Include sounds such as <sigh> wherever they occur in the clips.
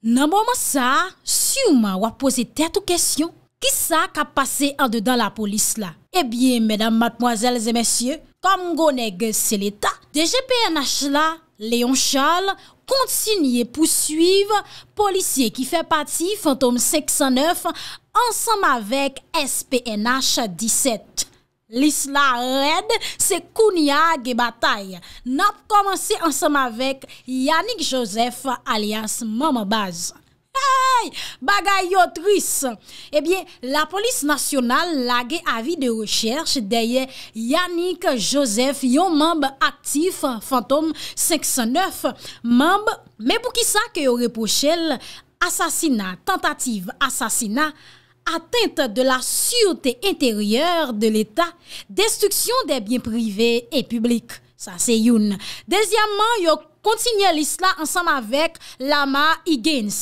Nan mouman sa, si ouman wap pose tèt ou kesyon, ki sa ka pase an de dan la polis la? Ebyen, eh menam matmoazèl zè mèsyè, kam mgonè gè se l'état, DGPNH la, Léon Charles, kontinye pou suyve, Polisye ki fè pati, Fantôme 509, ansam avèk SPNH 17. L'isla red, se kounia ge batay. Nap komanse ansam avek Yannick Joseph, alias mame baz. Hey, bagay yo tris! Ebyen, la polis nasyonal lage avi de recherche deye Yannick Joseph, yon mame aktif, fantom 509. Mame, me pou ki sa ke yo repochel, asasina, tentative, asasina. atteinte de la sûreté intérieure de l'État, destruksyon de biens privés et publik. Sa se youn. Dezyamman, yon kontinye l'Islam ansam avek Lama Igenz,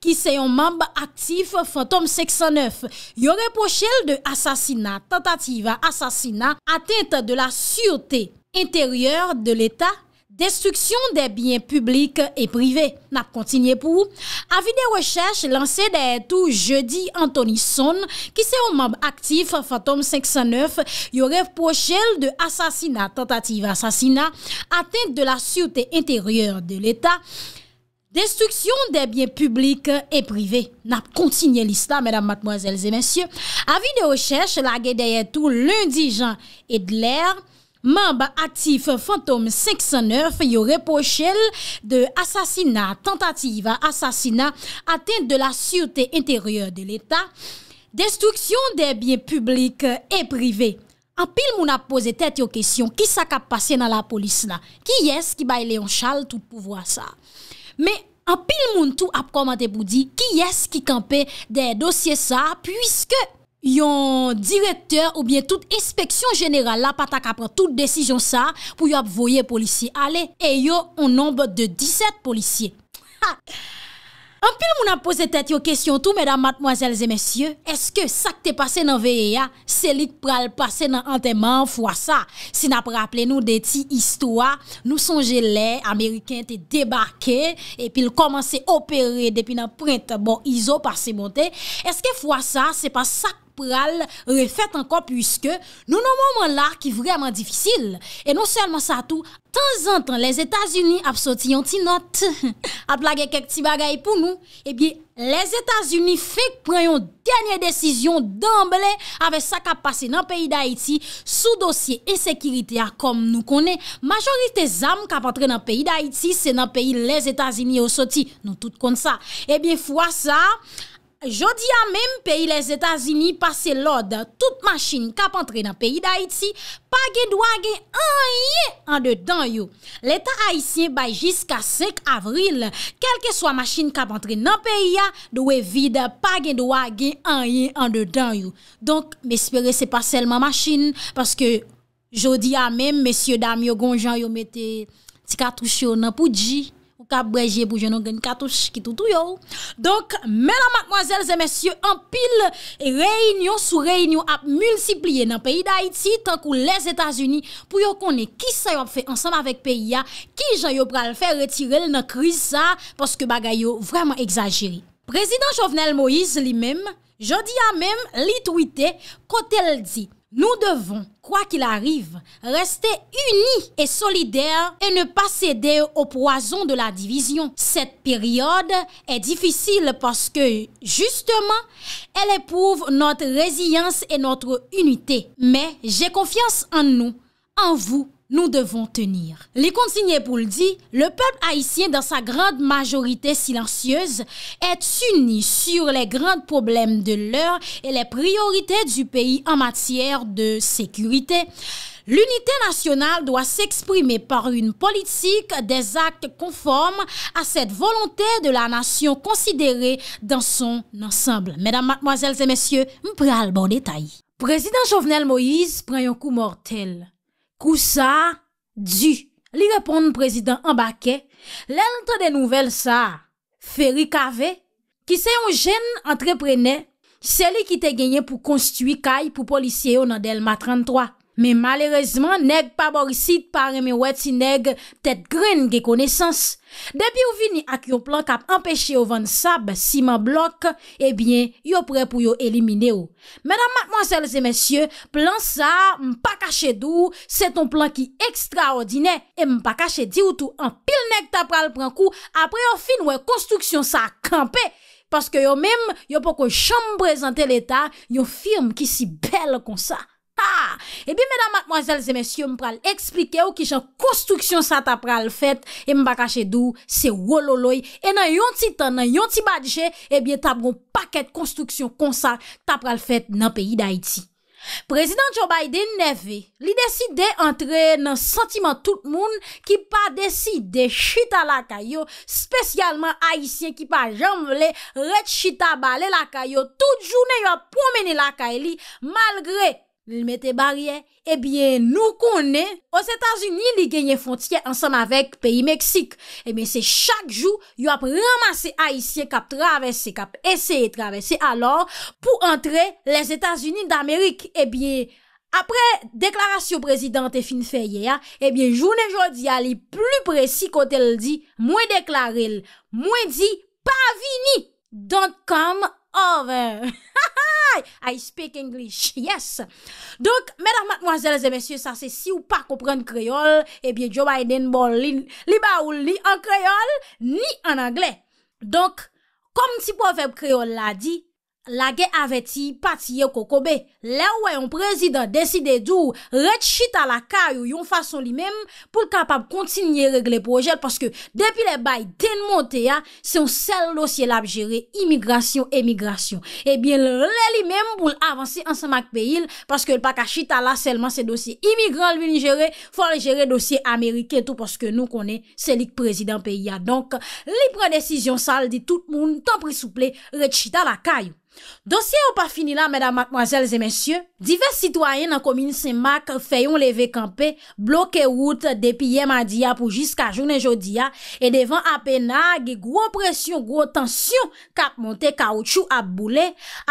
ki se yon mamb aktif Fantom 609. Yon reposchel de asasinat, tentative asasinat, atteinte de la sûreté intérieure de l'État, destruction des biens publics et privés. N'a continué pour avis de recherche lancé dès tout jeudi Anthony Son qui c'est un membre actif Phantom 509 y aurait reproché de assassinat tentative assassinat atteinte de la sûreté intérieure de l'État Destruction des biens publics et privés. N'a continué l'histoire, mesdames, mademoiselles et messieurs. Avis de recherche, la derrière tout lundi, Jean Edler, Mamba aktif Fantom 509 yore pochel de asasina, tentativa asasina, aten de la surete interiore de l'Etat, destruksyon de biye publik e prive. An pil moun ap pose tet yo kesyon, ki sa kap pasyen nan la polis na? Ki yes ki baye leon chal tout pou vwa sa? Me an pil moun tou ap komante bou di, ki yes ki kampe de dosye sa, pwiske... yon direkteur ou bien tout inspeksyon jeneral la patak apre tout desijon sa pou yon ap voye policye ale, e yo, yon nombe de 17 policye. An pil moun ap pose tet yo kesyon tou, medan matmoazelze mesye, eske sak te pase nan veye ya, selik pral pase nan anteman fwa sa, si nap rapple nou de ti istwa, nou sonje le, Ameriken te debarke, epil komanse operer depi nan print, bon, izo pase monte, eske fwa sa, se pa sak ou pral refet anko pwiske nou nou mouman la ki vreman difisil. E non selman sa tou, tan zan tan les Etats-Unis ap soti yon ti not. <laughs> Aplage kek ti bagay pou nou. Ebyen, les Etats-Unis fek preyon denye desisyon damble ave sa kap pase nan peyi da Iti sou dosye e sekirite ya kom nou konen. Majorite zam kap atre nan peyi da Iti se nan peyi les Etats-Unis ou soti. Nou tout kon sa. Ebyen, fwa sa... Jodi a menm peyi les Etasini pase lode, tout machin kap entre nan peyi da iti, pa gen do a gen anye an de dan yo. Le ta a isye bay jiska sek avril, kelke swa machin kap entre nan peyi a, do we vide, pa gen do a gen anye an de dan yo. Donk, mespere se pa selman machin, paske jodi a menm, mesye dam yo gonjan yo mette tika trusyo nan pou diye. Kabreje bouje nou gen katouche ki toutou yo. Donk, menan matmoazel zemesye, an pil reynyon sou reynyon ap mulsiplye nan peyi da iti, tankou les Etasuni pou yo kone ki sa yo ap fe ansam avek peyi ya, ki jan yo pral fe retirel nan kriza paske baga yo vreman egzajeri. Prezident Jovenel Moïse li mem, jodi ya mem, li tweete kotel di. Nous devons, quoi qu'il arrive, rester unis et solidaires et ne pas céder au poison de la division. Cette période est difficile parce que, justement, elle éprouve notre résilience et notre unité. Mais j'ai confiance en nous, en vous nous devons tenir. Les consignes pour le dit, le peuple haïtien dans sa grande majorité silencieuse est uni sur les grands problèmes de l'heure et les priorités du pays en matière de sécurité. L'unité nationale doit s'exprimer par une politique des actes conformes à cette volonté de la nation considérée dans son ensemble. Mesdames, mademoiselles et messieurs, le bon détail. Président Jovenel Moïse prend un coup mortel. Kousa, di, li reponde prezident ambake, lèl te denouvel sa, feri kave, ki se yon jen entreprenè, seli ki te genye pou konstuit kay pou polisye yo nan delma 33. Men malerezman, neg pa borisit pa reme wet si neg tet gren ge konesans. Depi ou vini ak yo plan kap empeshe yo vande sab si man blok, ebyen, yo pre pou yo elimine ou. Menan, matman, selze, mensyen, plan sa, mpa kache dou, se ton plan ki ekstraordine, e mpa kache diroutou an pil neg ta pral pran kou, apre yo fin we konstruksyon sa akampe, paske yo menm, yo poko chanm prezante l'eta, yo firme ki si bel kon sa. E bi menan matmwazel zemes yo mpral eksplike ou ki jan konstruksyon sa ta pral fet E mbakache dou se wololoy E nan yon ti tan nan yon ti badje E eh bi tabron paket konstruksyon konsa ta pral fet nan peyi da iti Prezident Jobayde Neve Li deside entre nan sentiman tout moun Ki pa deside chita lakay yo Spesyalman aisyen ki pa jamble Ret chita bale lakay yo Tout jounen yo a promeni lakay li Malgre Eh li mette barye, ebyen nou konen os Etats-Unis li genye fontye ansan avek peyi Meksik ebyen eh se chak jou yo ap ramase Aisyen kap travese, kap ese travese alor pou entre les Etats-Unis d'Amerik ebyen eh apre deklarasyon prezidente fin feye ebyen jounen jodi a li plu presi kote l di mwen deklaril, mwen di PAVINI.COM <laughs> I speak English, yes Donc, mesdames, mademoiselles et messieurs Ça c'est si ou pas comprenne Creole Et eh bien, je m'a aidé un bon libaoul Ni en Creole, ni en Anglais Donc, comme si pour faire Creole la di Lage aveti pati yo kokobe, le wè yon prezident deside dou rechita la kayo yon fason li mèm pou l kapab kontinye regle projel paske depi le bay den monte ya, se yon sel dosye lap jere imigrasyon e migrasyon. Ebyen lè li mèm pou l avansi ansan mak peyil paske l pak a chita la selman se dosye imigran l vini jere, fwa li jere dosye amerike tout paske nou konen selik prezident pey ya. Donk, li pren desisyon sal di tout moun tan prisouple rechita la kayo. Dosye ou pa finila, mèdam akmwazèl zè mèsyè, divers sitwayen nan komine Semak fèyon leve kampe bloke wout depi yè madiya pou jiska jounen jodia e devan apen agi gwo presyon, gwo tensyon kap monte kaoutchou ap boule.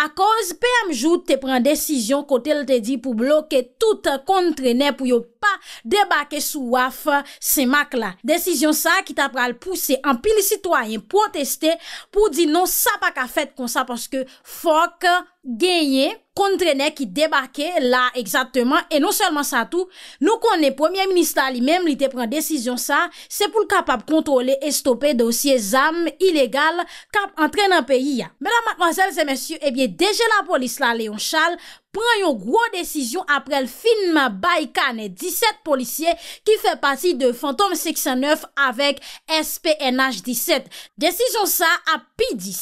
Akoz, pèm jout te pren desisyon kotel te di pou bloke tout kontrenè pou yopi. pa debake sou waf se mak la. Desisyon sa ki ta pral pousse an pil sitwayen proteste pou di non sa pa ka fet kon sa pwanske fok... genye kontrene ki debake la ekzatman e non selman sa tou nou kon ne Premier Ministre la li mem li te pren desisyon sa se pou l kapap kontrole e stope dosye zame ilegal kap antren an peyi ya Mèdame, mademoiselles et messieurs e eh bie deje la polis la Leonchal pren yon gro desisyon apre l film Baïkan 17 polisye ki fe pati de Fantôme 609 avèk SPNH 17 desisyon sa api di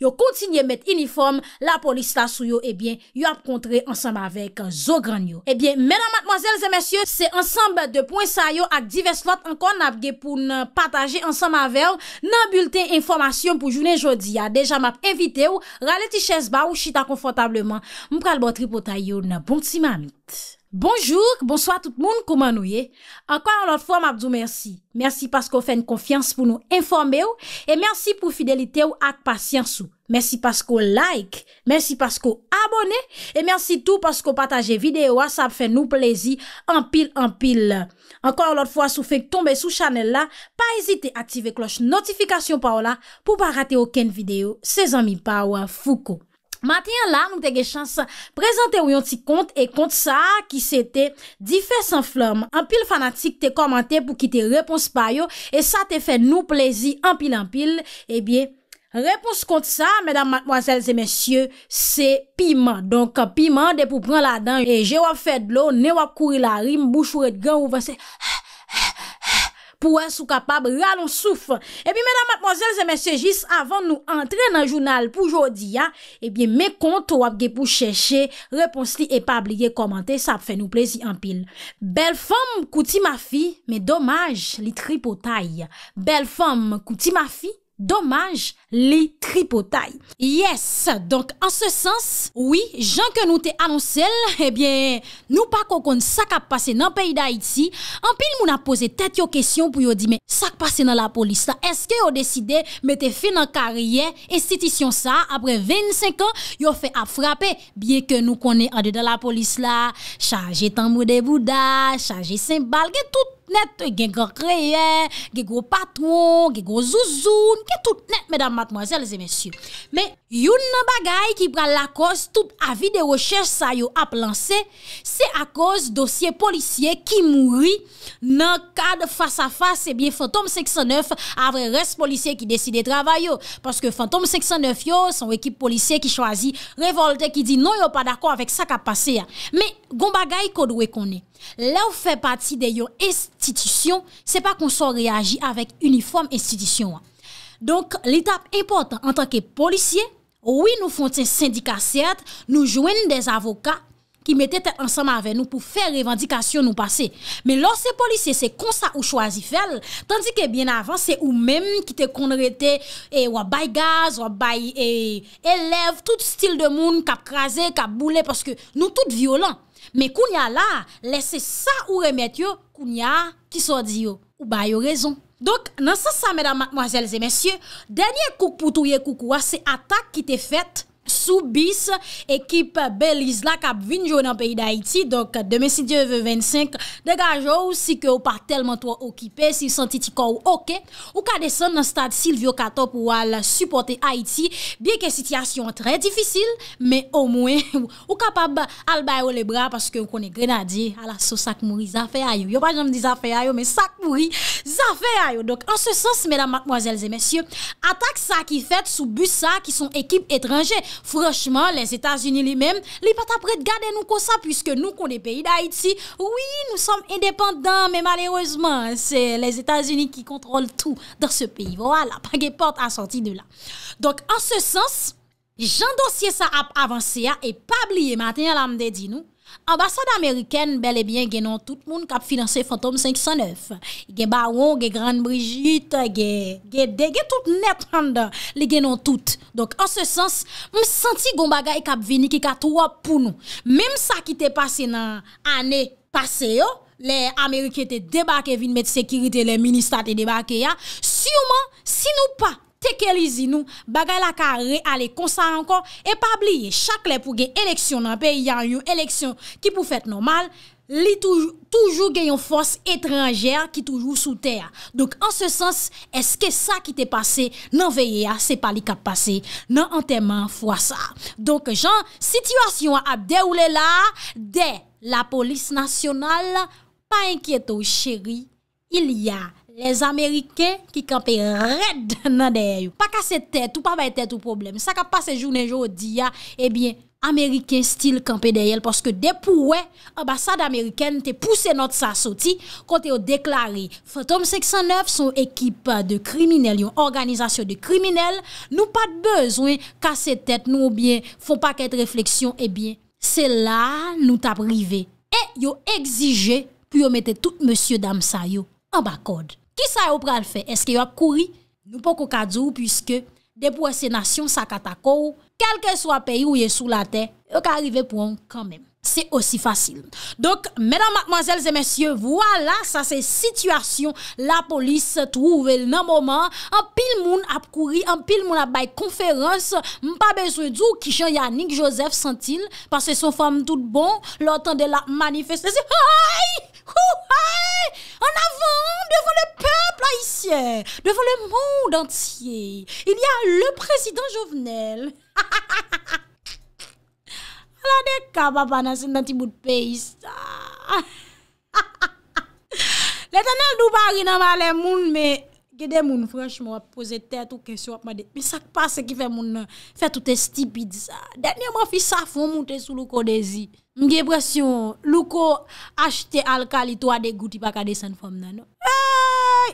Yon kontinye met uniform la polis la sou yon Ebyen eh yon ap kontre ansam avek euh, zogran yon Ebyen menan matmazel zemesye Se ansambe de poinsa yon ak divers lot Ankon apge pou nan pataje ansam avek Nan bulte informasyon pou jounen jodi Ya deja map evite ou Rale ti ches ba ou chita konfortableman Mpral botri pota yon Bon ti mamit Bonjour, bonsoir tout moun, kouman nou ye? Enkou an lot fwa, m'abdou mersi. Mersi paskou fè n konfians pou nou informe ou, e mersi pou fidelite ou ak pasyans ou. Mersi paskou like, mersi paskou abone, e mersi tou paskou pataje videyo, sa ap fè nou plezi, anpil, anpil. Enkou an lot fwa, sou fèk tombe sou chanel la, pa ezite aktive kloche notifikasyon pa ou la, pou pa rate oken videyo, se zanmi pa ou foukou. Matyen la nou te ge chansa, prezante ou yon ti kont, e kont sa ki se te, di fes an flom, an pil fanatik te komante pou ki te repons pa yo, e sa te fe nou plezi an pil an pil, e bie, repons kont sa, medan matmoazel se mesye, se piman, donk piman de pou pran la dan, e je wap fed lo, ne wap kouri la rim, bouchou ret gen ou vase, ha! pou wè sou kapab ralonsouf. E bi mena matmozèl zè mè sejis, avan nou antre nan jounal pou jodi ya, e bi mè kont wap ge pou chèche, repons li e pa blige komante, sa fè nou plezi anpil. Bel fòm kouti ma fi, mè domaj li tripotay. Bel fòm kouti ma fi, Domaj li tripotay Yes, donk an se sens Oui, jan ke nou te anonsel Ebyen, eh nou pa kon kon sak ap pase nan peyi da iti An pil moun ap pose tet yo kesyon pou yo di Sak pase nan la polis la Eske yo deside mette fin an kariye Estitisyon sa, apre 25 an Yo fe ap frape Biye ke nou kon e ande dan la polis la Chaje tambou de bouda Chaje sembal, gen tout net, gen gen kreye, gen gen patron, gen gen zouzoun, gen tout net, mèdam matmoazèl, zè mèsyou. Mè, youn nan bagay ki pral la koz, tout avi de rechèche sa yo ap lanse, se a koz dosye polisye ki mouri nan kad fasa fase, e eh bie Fantom 509 avre res polisye ki deside travay yo. Paske Fantom 509 yo, son ekip polisye ki chwazi, revolte ki di non yo pa dako avèk sa ka pase ya. Mè, gon bagay kodwe konè. Lè ou fè pati de yon institisyon, se pa kon so reagi avèk uniforme institisyon wè. Donk l'itap impotant an tanke polisyè, wè nou fonte syndikasyèt, nou jwen des avokat ki mette tè ansama avè nou pou fè revendikasyon nou pase. Men lò se polisyè se konsa ou chwazi fèl, tandikè bien avan se ou mèm ki te kon rete wè bay gaz, wè bay elev, tout stil de moun kap krasè, kap boule, paske nou tout violent. Me kou nya la, lese sa ou remet yo, kou nya ki so di yo, ou ba yo rezon. Donk, nan sa sa, mèdame, mwazèlese, mèsyè, denye kou pou touye kou kouwa, se ata ki te fèt, sou bis ekip Belize la kap vinjou nan peyi da Haiti donk demen si dieu ve 25 degajou si ke ou pa telman to okipe, si son titi kou ok ou ka desen nan stad Silvio Kato pou al supporte Haiti biye ke sityasyon trey difisil me o <laughs> mwen ou kapab albayou le bra paske ou konen grenadier ala sou sakmouri, zafeyayou yo pa jom di zafeyayou, men sakmouri zafeyayou, donk an se sens mesdames, mademoiselles et messieurs atak sa ki fet sou busa ki son ekip etranje Froschman, les Etats-Unis li men, li pat apre de gade nou konsa pwiske nou kon de peyi da Haiti. Oui, nou som indépendant, men maléreusement, se les Etats-Unis ki kontrole tout dans se peyi. Voilà, pange port a sorti de la. Donc, an se sens, j'endosye sa ap avansea e pabliye maten alamde di nou. Ambasade Ameriken bel e byen genon tout moun kap finanse Fantom 509. Ge Baron, ge Gran Brigitte, ge Dege, tout net handan le genon tout. Donk an se sens, m senti gomba ga e kap veni ki kat wap pou nou. Mem sa ki te pase nan ane pase yo, le Ameriken te debake vin met sekirite, le ministate te debake ya, si ou man, si nou pa. teke li zinou, bagay la kare, ale konsa anko, e pa bliye chakle pou gey eleksyon nan pe, yon yon eleksyon ki pou fet normal, li toujou geyon fos etrenger ki toujou sou ter. Donk an se sens, eske sa ki te pase, nan veye ya se pali kap pase, nan an teman fwa sa. Donk jan, sitwasyon ap de oule la, de la polis nasyonal, pa enkyeto cheri, il y a. Lez Ameriken ki kampe red nan deyè yo. Pa kase tèt ou pa vay tèt ou problem. Sa ka pase jounen jo di ya, ebyen, Ameriken stil kampe deyè yo. Poske depouwe, sa d'Ameriken te pousse not sa soti kote yo deklari. Fatoum 609 son ekip de kriminelle, yon organizasyon de kriminelle, nou pa d'bezwen kase tèt nou oubyen. Fon pa kèt refleksyon, ebyen, se la nou ta prive. E yo exige, pou yo mette tout monsie dam sa yo, an ba kode. Ki sa yo pral fè? Eske yo ap kouri? Nou pou koka djou, pwiske depwese nasyon sa katakou, kelke sou ap peyi ou ye sou la te, yo ka arrive pou an, kanmèm. Se osi fasil. Dok, mèdam, akmanzelze, mèsyè, wala, sa se situasyon, la polis se trouve, nan moman, an pil moun ap kouri, an pil moun ap bay konferans, mpa beswe djou, kishan Yannick Joseph Sentine, pase son fòm tout bon, lò tan de la manifestasyon, aayyyy, Ouè, an avan, devan le pebl a isyè, devan le moun entyè, il y a le prezident jovenel. Fala dekab aban asen nan ti moun pey ista. Le tanal d'ou bari nan malè moun, mè gede moun franchman wap pose tèt ou kèsyon wap mwade. Mè sak pa se ki fè moun fè toutè stipid sa. Dènyè mwafi safon mwote sou lou kodezi. Mge brasyon, lou ko achete alka li to a degouti pa kade san fom nan nou.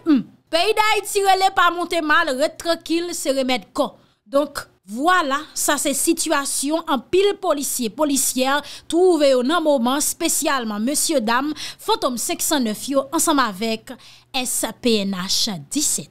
Hmm. Peyda itirele pa monte mal, re trakil se remet kon. Donk, wala sa se sitwasyon an pil polisye, polisyer, touve yo nan mouman, spesyalman, monsye dam, fantom 609 yo, ansam avek, SPNH 17.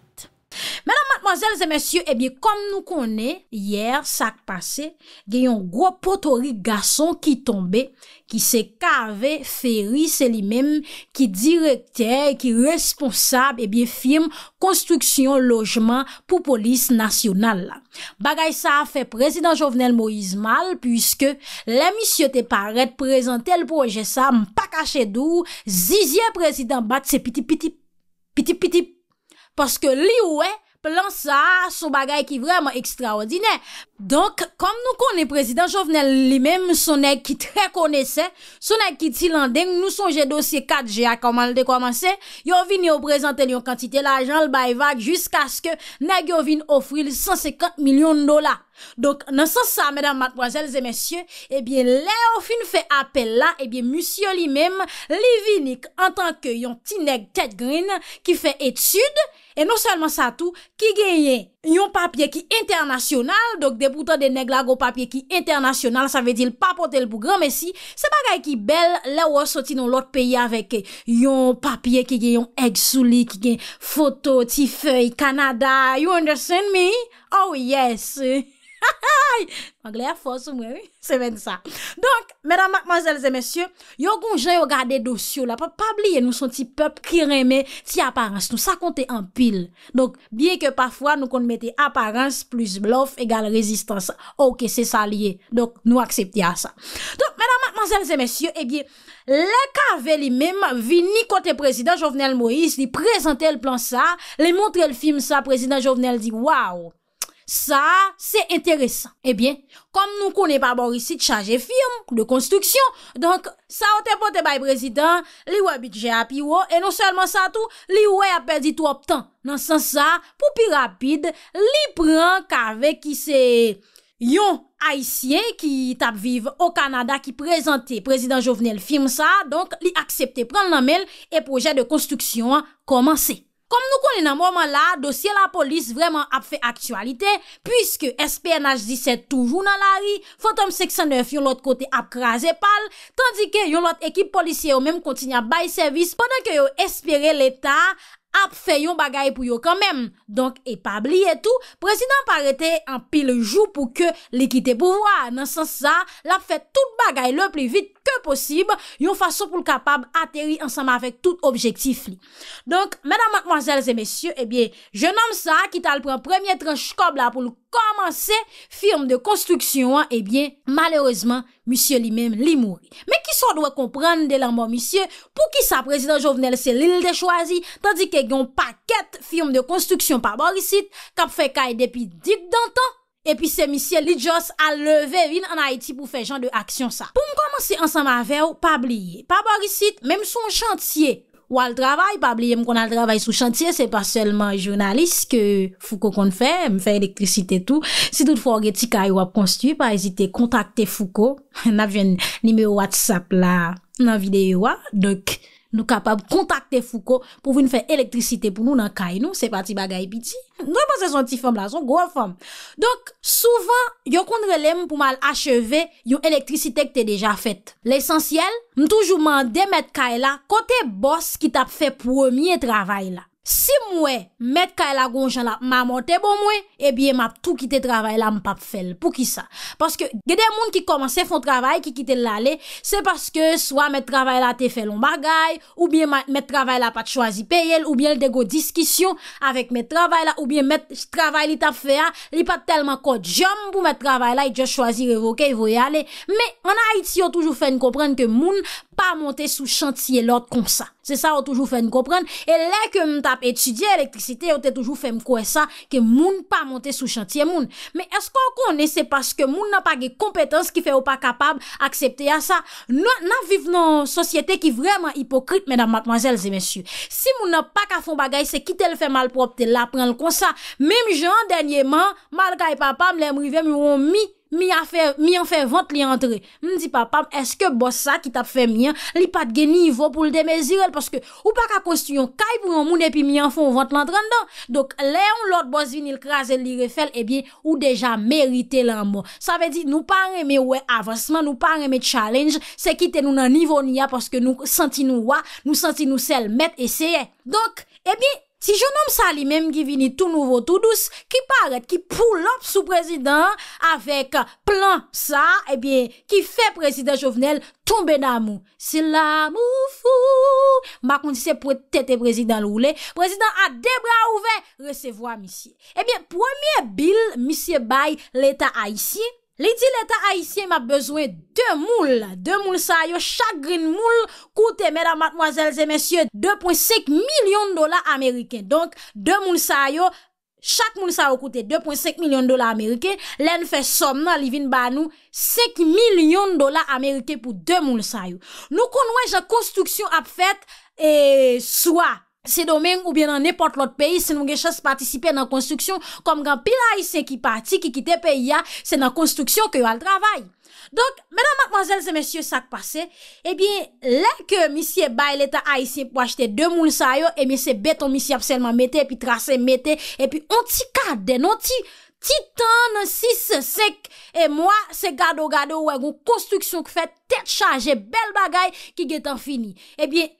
Madame, mademoiselles et messieurs, eh bien, comme nous connaît, hier, ça a passé, il y a eu un gros potori garçon qui tombait, qui s'est cavé, féri, c'est lui-même, qui directait, qui responsable, eh bien, firme, construction, logement, pour police nationale. Bagaye, ça a fait président Jovenel Moïse Mal, puisque la mission de paraître présenter le projet, ça a pas caché d'où, zizien président bat ses piti-piti-piti-piti-piti Paske li ouè plan sa sou bagay ki vreman ekstraordinè. Donk, kom nou konè prezident Jovenel li menm, sonè ki tre konè se, sonè ki ti landè, nou sonje dosye 4G akoman de komanse, yo vini yo prezante nyon kantite l'ajan l'bayvak jisk aske nag yo vini ofri l'150 milyon dola. Donk nan sa sa, mèdam, matmoazèl, zè mèsyè, lè ou fin fè apèl la, mèsyè li mèm, li vinik an tanke yon ti neg ket grin ki fè etud, e non sèlman sa tout, ki gen yon papye ki internasyonal, donk deboutan de neg la go papye ki internasyonal, sa vè di l papote l bougan, mèsyè, se bagay ki bel, lè ou asoti nou lot peyi avek yon papye ki gen yon egg souli, ki gen foto, ti fèy, kanada, you understand me? Oh yes! Ha ha ha, anglè ya fos ou mwen, se ven sa. Donk, mèdamak, manzèlzè, mèsyè, yo goun jè yo gade dosyo la, pa blie nou son ti pep, ki remè, ti aparans nou, sa kontè an pil. Donk, bie ke pafwa nou kontè metè aparans plus blof, egal rezistans, ok, se sa liye. Donk, nou aksepti a sa. Donk, mèdamak, manzèlzè, mèsyè, e eh bie, le kave li mèm, vini kontè prezident Jovenel Moïse, li prezante l plan sa, li montre l film sa, prezident Jovenel di, waw, Sa, se enteresan, ebyen, eh kom nou konen pa bor isi de chaje firme, de konstruksyon, donk sa o te pote bay prezident, li wè bidje api wè, e non selman sa tou, li wè apè di tou ap tan. Nan san sa, pou pi rapide, li pran kave ki se yon haisyen ki tap vive o Kanada ki prezante prezident jovenel firme sa, donk li aksepte pran nan men, e projè de konstruksyon a komanse. Kom nou konen nan mwaman la, dosye la polis vreman ap fe aktualite, pwiske SPNH 17 toujou nan la ri, FOTOM 619 yon lot kote ap kraje pal, tandike yon lot ekip polisye yo menm konti nya bay servis pandan ke yo espere l'Etat akweli. ap fe yon bagay pou yo kanmem. Donk, e pabli etou, prezident pa rete an pil jou pou ke likite pou vwa. Nan sens sa, lap fe tout bagay le pli vit ke posib, yon fason pou l kapab ateri ansama vek tout objektif li. Donk, mena mankmanzels e mesyou, ebyen, eh je nanm sa, ki tal pou an premier tranj kob la pou l kapab, Koman se firme de konstruksyon an, ebyen, eh malerezman, msye li mèm li mouri. Mè ki sa dwe kompran de la mò, msye, pou ki sa prezident jovenel se l'il de chwazi, tandi ke gyon paket firme de konstruksyon pa borisit, kap fe kaye depi dik danton, epi se msye li jos a leve vin an Haiti pou fe jan de aksyon sa. Pou m koman se ansan ma vew, pa blye, pa borisit, mèm son chantye, Ou al travay, pa bliye m kon al travay sou chantye, se pa selman jounalist ke Fouko kon fè, m fè elektrisite etou. Si tout fò orgeti ka yo ap konstitu, pa ezite kontakte Fouko, na vyen nime WhatsApp la nan videyo. Nou kapab kontakte Fouko pou voun fè elektrisite pou nou nan kay nou. Se pati bagay piti. Nou e pasè son ti fòm la, son gò fòm. Donk, souvan, yon kondre lèm pou mal acheve yon elektrisite k te deja fèt. L'esensyèl, m toujouman demèt kay la kote boss ki tap fè pwomye travay la. Si mwen met ka la gonjan la mamote bon mwen, ebyen ma tou kite travay la m pap fel pou ki sa. Paske gede moun ki komanse fon travay ki kite lale, se paske swa met travay la te fel on bagay, oubyen met travay la pat chwazi peyel, oubyen de go diskisyon avek met travay la, oubyen met travay li tap fea, li pat telman kodjom pou met travay la, i dje chwazi revoke, i vou yale. Me, an Aiti yo toujou fen komprenke moun, Moun pa monte sou chantye lòd kon sa. Se sa ou toujou fèm kòpren. E lè ke moun tap etudye elektrisite, ou te toujou fèm kòpren sa, ke moun pa monte sou chantye moun. Me eskò konè se paske moun nan pa ge kompetans ki fè ou pa kapab aksepte a sa. Nan vive nan sosyete ki vreman hipokrit, menam matmazèl zè mensyou. Si moun nan pa ka fon bagay, se kite lè fèm alprop te lè apren lè kon sa. Mèm jè an denyèman, malga e papam, lè mou ivem yon mi. Mi an fè vant li antre. M di papam, eske boss sa ki tap fè mi an, li pat geni yvo pou l demezirel. Paske ou pa ka kostyon kay pou yon moun epi mi an fè vant l antren dan. Dok leyon lot boss vin il krasen li refel, ebi ou deja merite lan moun. Sa ve di nou pa reme avansman, nou pa reme challenge. Se ki ten nou nan nivou ni ya paske nou senti nou wa, nou senti nou sel met eseye. Dok, ebi... Eh Si jounom sa li menm ki vini tout nouvo tout dous, ki paret ki pou lop sou prezident, avek plan sa, e eh bie ki fe prezident jovenel tombe na mou. Se la mou fou, makon se pou tete prezident loulé, prezident a debra ouve, resevo a misi. E eh bie, premier bil misi bay l'eta a isi, Li di leta Aisyem ap bezwe 2 moul, 2 moul sayo, chak grin moul koute, medan matmwazelze mesye, 2.5 milyon dola Amerike. Donk, 2 moul sayo, chak moul sayo koute, 2.5 milyon dola Amerike, len fe som nan li vin banou, 5 milyon dola Amerike pou 2 moul sayo. Nou konwen jan konstruksyon ap fet, ee, swa. se domen ou bien nan nepot lot peyi, se nou gen chans patisipe nan konstruksyon, kom gen pil aise ki pati, ki kite peyi ya, se nan konstruksyon ke yo al travay. Donk, menan eh matmazel se mensyo sak pase, e bin, lè ke misye bay leta aise pou achete de moun sa yo, e bin se beton misye apselman metè, pi trase metè, e bin onti kaden, non, onti titan nan sis, sek, e mwa, sek gado gado, wè goun konstruksyon ki fet, tet chaje, bel bagay ki gen tan fini. E eh bin,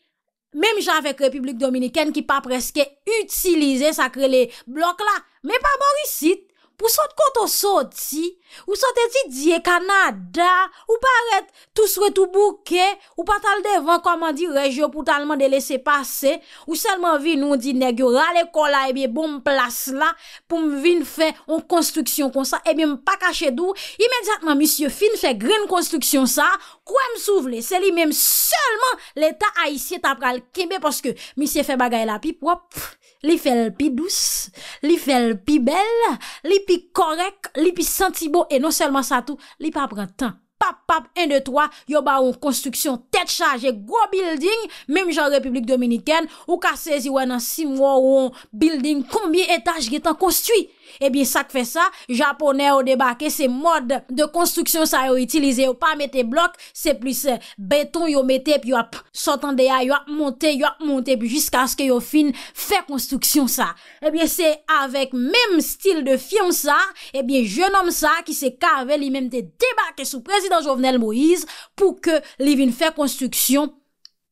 Mem javek Republik Dominiken ki pa preske utilize sakre le blok la, me pa borisite. Ou sot koto soti, ou sot eti diye Kanada, ou paret tou sretou bouke, ou patal devan koman di rejyo pou talman de lese pase, ou selman vin nou di negyo rale kola e bi bon m plas la pou m vin fe en konstruksyon kon sa, e bi m pa kache dou. Imediatman misye fin fe gren konstruksyon sa, kwen m souvle, seli menm selman leta a isye tapral kebe poske misye fe bagay la pip wapf. Li fel pi douz, li fel pi bel, li pi korek, li pi sentibo, e non selman sa tou, li pa pran tan. Pap, pap, en de twa, yo ba ou konstruksyon, tet chaje, go building, mem jan Republik Dominiken, ou ka sezi wè nan sim wò ou building, kombye etaj ge tan konstruy. Ebyen sak fe sa, Japone yo debake se mod de konstruksyon sa yo itilize yo pa mete blok, se plus beton yo mete pi yo ap sotande ya, yo ap monte, yo ap monte pi jiska aske yo fin fe konstruksyon sa. Ebyen eh se avek mem stil de film sa, ebyen eh jenom sa ki se kave li mem te debake sou prezident Jovenel Moïse pou ke li vin fe konstruksyon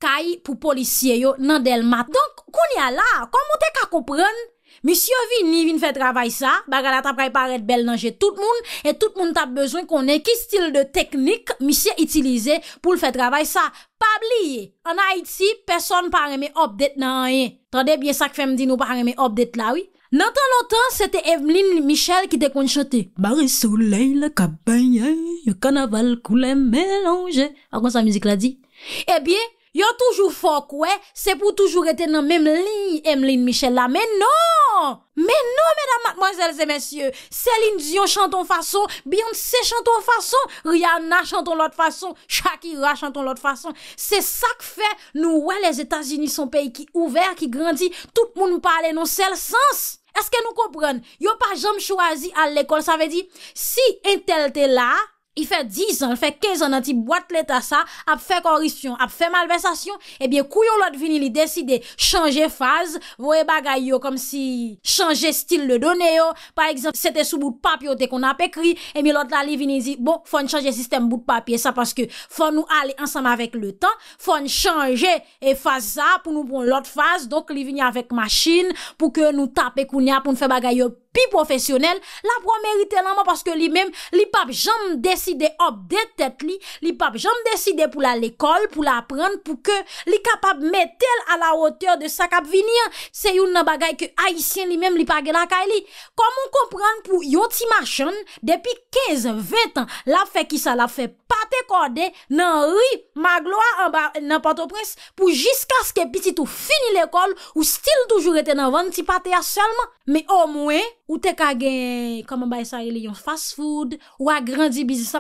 kaye pou polisye yo nan del mat. Donk kon ya la, kon mou te ka komprenne? Misi yo vin, ni vin fè travay sa, ba gala ta prey paret bel nanje tout moun, e tout moun ta bezwen konen ki stil de teknik misi yo itilize pou l fè travay sa. Pa bliye, an Haiti, person pa reme obdet nanye. Tande bien sa ke fèm di nou pa reme obdet la, oui? Nantan lontan, sete Evelyn Michel ki te konjote, bari soley la ka banyay, yo kanaval kou lèm melanje. A kon sa mizik la di? Ebyen, eh Yo toujou fok, wey, se pou toujou ete nan mem li, Emeline Michel la. Menon! Menon, menon, mademoiselles et messieurs. Selin Dio chanton fason, Beyoncé chanton fason, Rihanna chanton lot fason, Shakira chanton lot fason. Se sak fe, nou wey, les Etats-Unis son peyi ki ouver, ki grandi, tout moun ou pale nan sel sens. Eske nou kopren? Yo pa jam chwazi al lekol, sa ve di, si entel te la... I fè 10 an, fè 15 an, an ti boat leta sa, ap fè korisyon, ap fè malversasyon, ebyen eh kouyo lot vini li deside chanje faz, vwe bagay yo kom si chanje stil le done yo. Par exemple, sete sou bout papyo te kon ap ekri, emi lot la li vini zi, bon, fon chanje sistem bout papye, sa paske fon nou ale ansam avèk le tan, fon chanje e faza pou nou pon lot faz, donk li vini avèk machine pou ke nou tape kounya pou nou fè bagay yo pi profesyonel. La pou an merite laman, paske li mem, li pap janm deside, si de op detet li, li pap jom deside pou la l'ekol, pou la apren pou ke li kapap metel a la woteur de sa kap vinian se yon nan bagay ke aisyen li mem li pag gen akay li. Koman kompran pou yon ti marchan, depi 15 20 an, la fe ki sa la fe pate kode nan ri magloa nan patopres pou jiska skepiti tou fini l'ekol ou stil toujou rete nan vant ti pate ya selman, me o mwen ou te kagen, koman bay sa yon yon fast food, ou agrandi bizisa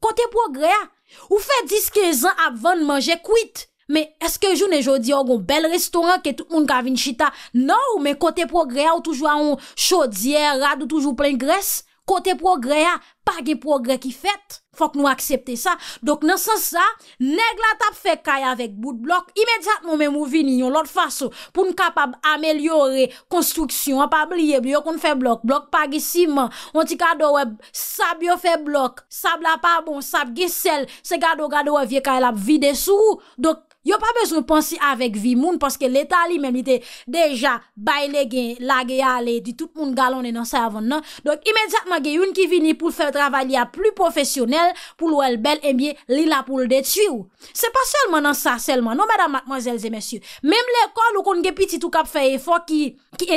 Kote progrè oh, a Ou fè 10-15 an avan manje kuit Mè eske joun e jodi Orgon bel restoran ke tout moun ka vin chita Non ou mè kote progrè a Ou toujou an chodiè rad ou toujou plen gres Kote progrè a pa ge progre ki fet, fok nou aksepte sa, dok nan san sa, neg la tap fe kaya vek, bout blok, imedjatman men mou vini, yon lot faso, pou n kapab amelyore, konstruksyon, apabliye, biyo kon fe blok, blok pa ge siman, onti kado web, sab yo fe blok, sab la pa bon, sab ge sel, se gado gado web, ye kaya la vide sou, dok, yo pa bezon pansi avek vi moun, paske leta li menmite deja bayne gen, lage ya le, di tout moun galon e nan sa yavon nan, donk imedjatman gen yon ki vini pou l fèv travay li a plu profesyonel, pou l wèl bel enbyè li la pou l deti ou. Se pa selman nan sa, selman, nan mèdam matmazèl zè mèsyou, mèm l ekol ou kon gen pitit ou kap fèye, fò ki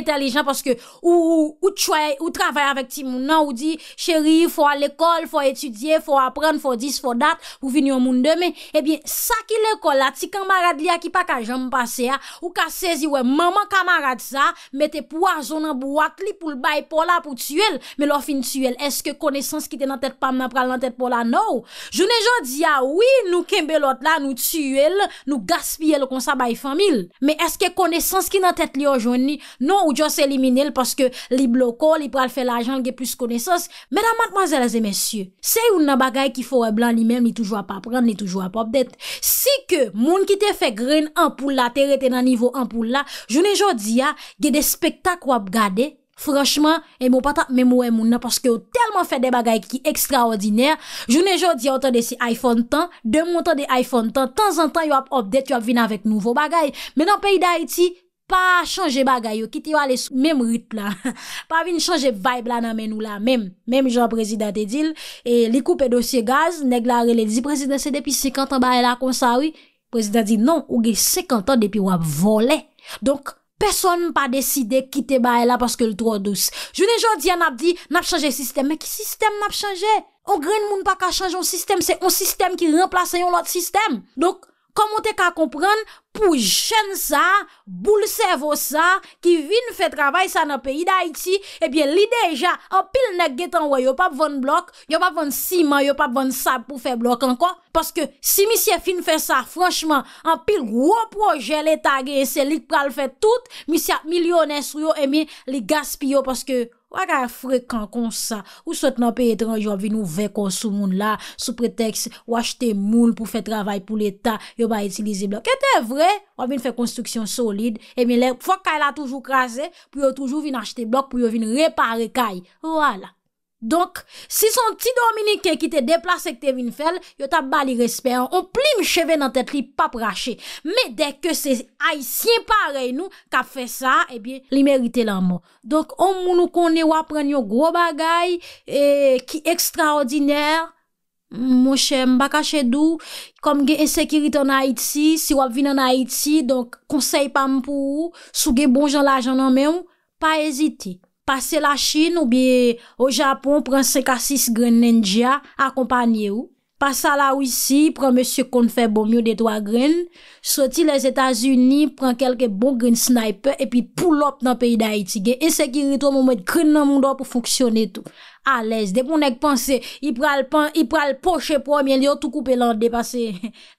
entelijan, paske ou chwaye, ou travay avek ti moun nan, ou di, chéri, fò al ekol, fò etudye, fò apren, fò dis, fò dat, ou vini yon moun demè marad li a ki pa ka jom pase a ou ka sezi we maman kamarad sa mette pou a zonan bou ak li pou l baye pou la pou tue l. Me lo fin tue l. Eske konesans ki te nan tete pam nan pral nan tete pou la nou? Jounen joun di a, oui, nou kembe lot la nou tue l, nou gaspye l kon sa baye famil. Me eske konesans ki nan tete li o jouni, nou ou joun se elimine l paske li bloko, li pral fe la joun, li ge plus konesans. Menamant manzela ze mesye, se yon nan bagay ki fowe blan li men, ni toujwa pa pran, ni toujwa pa pdet. Si ke moun ki te fe gren ampoule la, te rete nan nivou ampoule la, jounen joun di ya ge de spektak wap gade franchman, e mou patak memou e moun na paske yo telman fe de bagay ki ekstra ordinaire, jounen joun di ya otan de si iPhone 10, demon otan de iPhone 10 tan zan tan yop opdet, yop vin avek nouvo bagay, menan pey da iti pa chanje bagay yo, ki te yo ale mem ritla, <laughs> pa vin chanje vibe la nan menou la, mem, mem joun prezident edil, e likou pe dosye gaz, neg la rele, di prezident se depi 50 ba e la konsawi, Prezident di, non, ouge 50 an depi wap vole. Donk, peson mpa deside kite ba ela paske l'tou wadous. Jounen jodi an ap di, nap chanje sistem. Mè ki sistem nap chanje? Ou gren moun pa ka chanje an sistem, se an sistem ki remplase yon lot sistem. Donk, komon te ka kompran, pou jen sa, bou lsevo sa, ki vin fè travay sa nan peyi da iti, ebyen li deja, an pil nek getan wè, yo pa bon blok, yo pa bon siman, yo pa bon sab pou fè blok anko, paske si misye fin fè sa, franchman, an pil wop wò jè l'Etat gè, se lik pral fè tout, misye ap milyonè sryo, eme li gasp yo, paske wakar frek ankon sa, ou sot nan peyi tranj, yo vin nou vekonsou moun la, sou preteks, ou achte moun pou fè travay pou l'Etat, yo ba itilize blok, ke te vre, Ou vin fè konstruksyon solide E bin lè, fwa kaj la toujou krasè Pou yo toujou vin achete blok Pou yo vin repare kaj Voilà Donk, si son ti Dominikè ki te deplase Ek te vin fèl Yo ta bali respè Ou pli m cheve nan tèt li pap rachè Me dek ke se a y siye pare Nou ka fè sa E eh bin, li merite la mò Donk, ou moun nou konè Ou apren yo gro bagay Ki eh, ekstraordinèr Mbaka chedou, kom gen ensekirito nan Haiti, si wap vin nan Haiti, donk konsey pam pou ou, sou gen bon jan la jan nan men ou, pa eziti. Pase la Chine ou biye o Japon pren 5 a 6 gren ninja, akompanyen ou. Pasa la ou isi, pren monsie konfe bomyo detwa gren, soti les Etats-Unis, pren kelke bon gren sniper, epi pou lop nan peyi nan Haiti, gen ensekirito moun met gren nan moun do pou foksyone tou. A lez, depon nek panse, i pral pan, i pral poche promye, li yo tou koupe lan depase.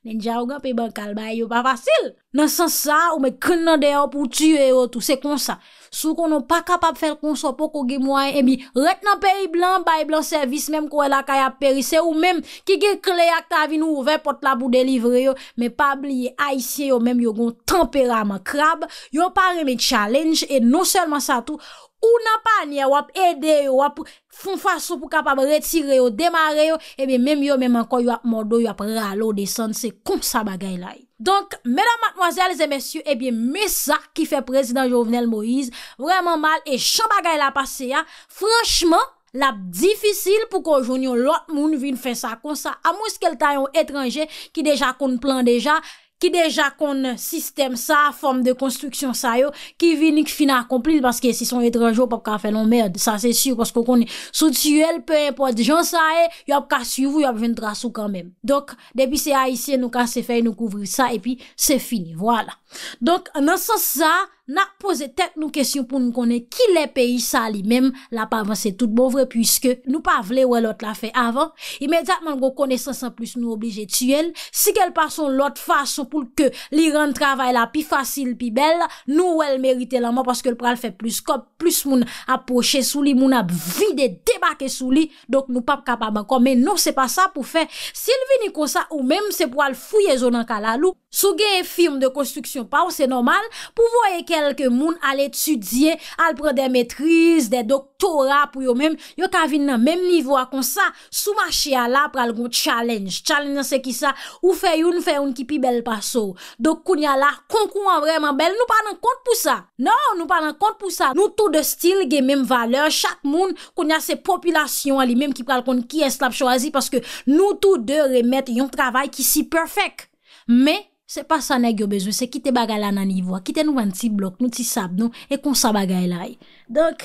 Nenja ou gan pe ban kalbay yo, pa vasil. Nan san sa, ou me kren nan deyo pou tue yo tou, se konsa. Sou konon pa kapap fèl konsa pou kogue mwen, e mi ret nan peri blan, bay blan servis menm kowe la kaya perise, ou menm ki gir kle ak ta avin ou ve pot la bou delivre yo, me pa bliye a isye yo menm yo gon tempera man krab, yo pari me challenge, e non selman sa tou, Ou na pa niye wap ede yo, wap fon faso pou kapab retire yo, demare yo, ebe menm yo menm anko yo wap mordo, yo wap ralo, desante, se kon sa bagay lay. Donk, mèdam matmoazè, lèzè mèsyou, ebe mè sa ki fè prezident Jovenel Moïse, vreman mal, e chan bagay la pase ya, franchman, lap difisil pou kon joun yo lot moun vin fè sa kon sa, amou skel tayon etranje ki deja kon plan deja, ki deja kon sistem sa, form de konstruksyon sa yo, ki vinik fina akomplil, paske si son etrejo, papka fè non mèrd, sa se syr, paske kon sou tsyel, pe impote, jan sa e, yo apka syvou, yo ap ven drasou kanmèm. Dok, depi se a isye, nou ka se fè, nou kouvri sa, epi se fini, wala. Donk nan san sa na pose tek nou kesyon pou nou konen ki le peyi sa li mem la pa avanse tout bovre Puiske nou pa vle wè lot la fe avan Imediatman go kone san san plus nou oblije tsyen Si ke l pason lot fason pou l ke li ren travay la pi fasil pi bel Nou wè l merite l anman paske l pral fe plus kop Plus moun ap poche sou li moun ap vide debake sou li Donk nou pa kapab ankon Men nou se pa sa pou fe Si l vini konsa ou menm se pou al fuyye zo nan kalalou Sou genye firm de konstruksyon pa ou se normal, pou voye kelke moun al etudye, al pre de metriz, de doktora pou yo men, yo kavine nan menm nivou a kon sa, sou machi a la pral kon challenge, challenge nan se ki sa, ou fe yon, fe yon ki pi bel paso. Dok koun ya la konkouan vreman bel, nou pa nan kont pou sa. Non, nou pa nan kont pou sa. Nou tou de stil gen menm valeur, chak moun koun ya se populasyon ali menm ki pral kon ki eslap choazi, paske nou tou de remet yon travay ki si perfek. Me, Se pa sanè gyo bezwen, se kite baga lan nan ivoa, kite nou an ti blok, nou ti sab nou, e kon sa baga elay. Donk,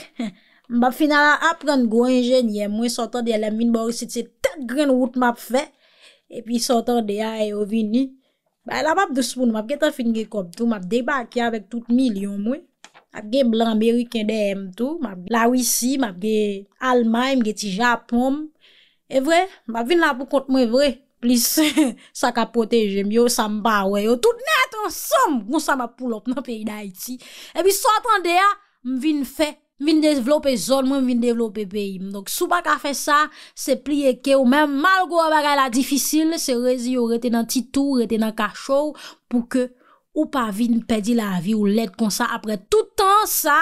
mba fina la apren gwen jenye mwen, sotan de la min borisite, tek gren wout map fe, epi sotan de la e ovini, mba elap ap douspoun, mba ap getan fin ge kop tou, mba ap deba akya vek tout milyon mwen, ap gen blan beri ken de hem tou, mba ap la wisi, mba ap gen almaym, gen ti japonm, evre, mba vin la pou kont mwen evre. plis <laughs> sa ka poteje, myo sa mba weyo, tout net ansom, goun sa mba poulop nan peyi da iti. Ebi so atan deya, mvin fè, mvin devlopè zon, mvin devlopè peyi. Donk sou baka fè sa, se pli eke ou men, mal gwa bagay la difisil, se rezi ou rete nan titou, rete nan kachou, pou ke ou pa vini pedi la vi ou let kon sa. Apre toutan sa,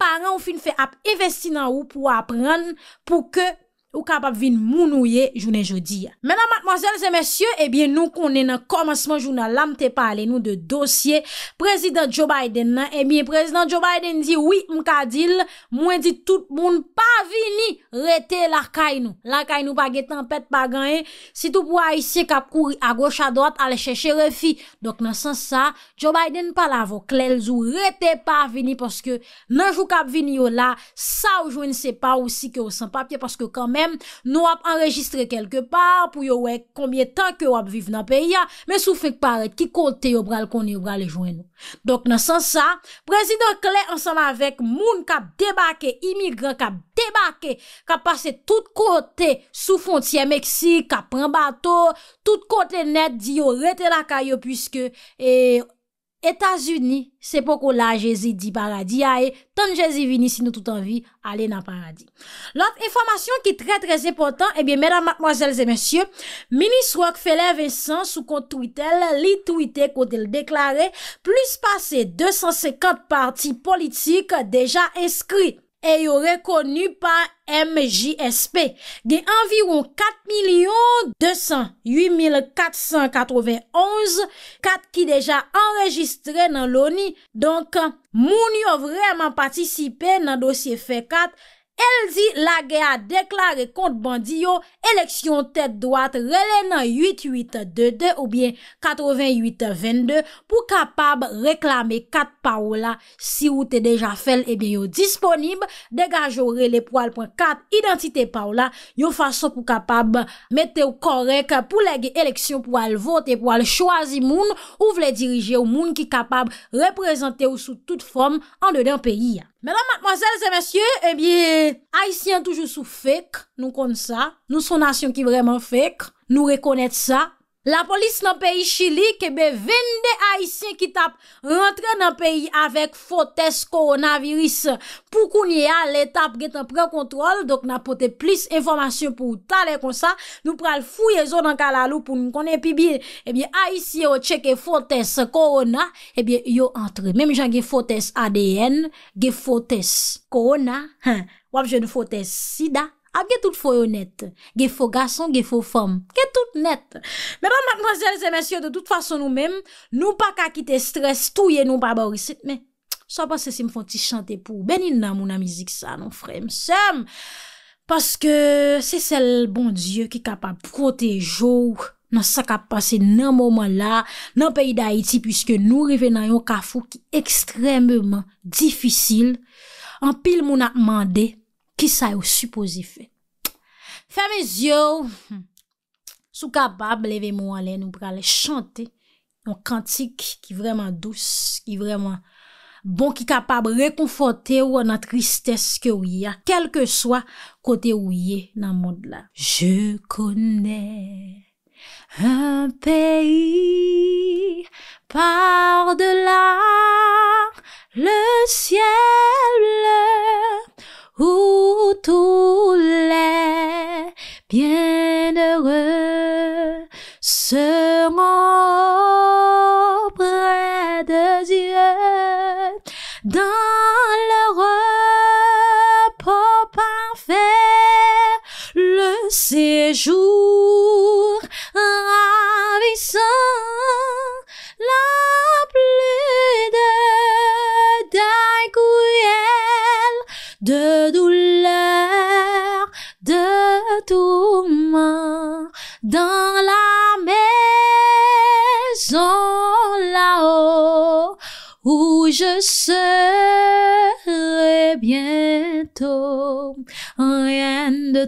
paran ou fin fè ap investi nan ou pou apren, pou ke, Ou kap ap vin moun ouye jounen jodi ya Menan matmazel zemesye Ebyen eh nou konen nan komanseman jounen Lam te pale nou de dosye Prezident Joe Biden nan Ebyen eh prezident Joe Biden di Oui mkadi l Mwen di tout moun pa vini Rete l arkay nou L arkay nou pa ge tempet pa ganye Si tou pou a isye kap kouri A goch a dot ale cheche refi Dok nan san sa Joe Biden pala vok l el zou Rete pa vini Poske nan jou kap vini yo la Sa ou joun se pa ou si ke ou san papye Poske kame Nou wap enregistre kelke par pou yo wek kombye tan ke wap viv na peya Me sou fek paret ki kote yo bral koni yo bral e jwen Dok nan san sa, prezident Klee ansan la vek moun kap debake, imigran kap debake Kap pase tout kote sou fon tia Meksik, kap pran bato Tout kote net di yo rete la kayo pwiske e... Etats-Uni, sepoko la jezi di paradis ae, ton jezi vini si nou tout anvi ale nan paradis. Lot informasyon ki tre tre sepotan, ebyen eh menan matmoazelze mensyon, Ministrok fe lev esan sou kont tweetel, li tweete kote l deklare, plus pase 250 parti politik deja eskri. e yo rekonu pa MJSP. Ge environ 4,208,491 kat ki deja anregistre nan loni. Donk moun yo vreman patisipe nan dosye fe kat El di la ge a deklare kont bandi yo eleksyon tet doat rele nan 8822 ou bien 8822 pou kapab reklame kat paola si ou te deja fel ebyen eh yo disponib degajore le pou al pou kat identite paola yo fason pou kapab mette ou korek pou la ge eleksyon pou al vote pou al chwazi moun ou vle dirije ou moun ki kapab reprezente ou sou tout form an de den peyi ya. Madame, mademoiselles et messieurs, eh bien, Haïtien toujou sou fèk, nou kon sa, nou son nation ki vremen fèk, nou rekonèt sa, La polis nan peyi chili kebe vende aisyen ki tap rentre nan peyi avek fotez koronavirus Pou konye a le tap getan prekontrol, dok nan pote plis informasyon pou tale kon sa Nou pral fouye zo nan kalalu pou nou konen pi bil Ebyen aisyen o cheke fotez koronavirus, ebyen yo entre Mem jan ge fotez ADN, ge fotez koronavirus, wap jen fotez SIDA ap ge tout fò yon net, ge fò gason, ge fò fòm, ge tout net. Mè mè mè mè mè mè mè mè mè, de tout fòson nou mèm, nou pa kakite stres, touye nou pa bò risit, mè, sò pa se se m fò ti chante pou, bè nin nan moun amizik sa, nan frè mè sem, paske se sel bon Diyo ki kapa protejou, nan sa kapa se nan mouman la, nan peyi da Haiti, pwiske nou rive nan yon kafou ki ekstremement difisil, an pil moun ak mande, Ki sa yo suposi fe? Fèmè zyo, sou kapab leve moun alè nou pralè chante, yon kantik ki vreman dous, ki vreman bon, ki kapab rekonfote ou an an tristès ke ou yè, kel ke swa kote ou yè nan moun d'la. Je konè un peyi par de la le sèl ble, où tous les bienheureux seront près de Dieu dans le repos parfait, le séjour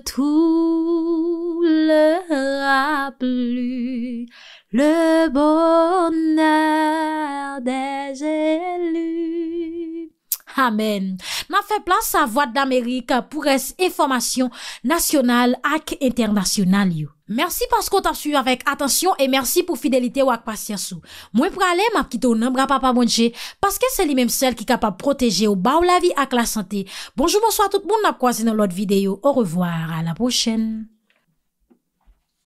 Tout leur a plu, le bonheur de j'ai lu. Amen. M'a fe plas sa voix d'Amerika pou res informasyon nasyonal ak internasyonal yo. Mersi paskot ap suyo avèk atensyon e mersi pou fidelite wak pa siyasou. Mwen pralè map kito ou nan bra pa pa mwenje paske se li menm sel ki kapap proteje ou ba ou la vi ak la sante. Bonjou monswa tout moun ap kwa zin nou lot videyo. Ou revoar, a la pochen.